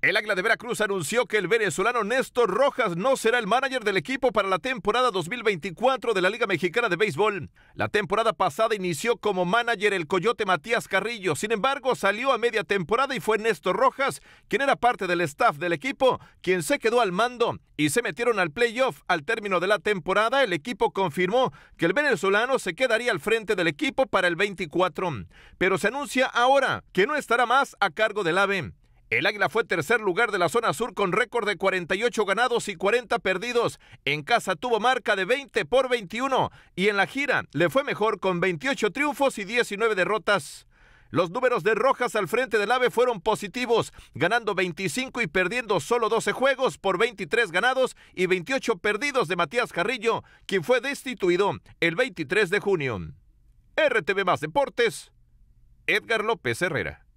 El Águila de Veracruz anunció que el venezolano Néstor Rojas no será el manager del equipo para la temporada 2024 de la Liga Mexicana de Béisbol. La temporada pasada inició como manager el coyote Matías Carrillo, sin embargo salió a media temporada y fue Néstor Rojas, quien era parte del staff del equipo, quien se quedó al mando y se metieron al playoff. Al término de la temporada, el equipo confirmó que el venezolano se quedaría al frente del equipo para el 24, pero se anuncia ahora que no estará más a cargo del AVE. El Águila fue tercer lugar de la zona sur con récord de 48 ganados y 40 perdidos. En casa tuvo marca de 20 por 21 y en la gira le fue mejor con 28 triunfos y 19 derrotas. Los números de Rojas al frente del AVE fueron positivos, ganando 25 y perdiendo solo 12 juegos por 23 ganados y 28 perdidos de Matías Carrillo, quien fue destituido el 23 de junio. RTV Más Deportes, Edgar López Herrera.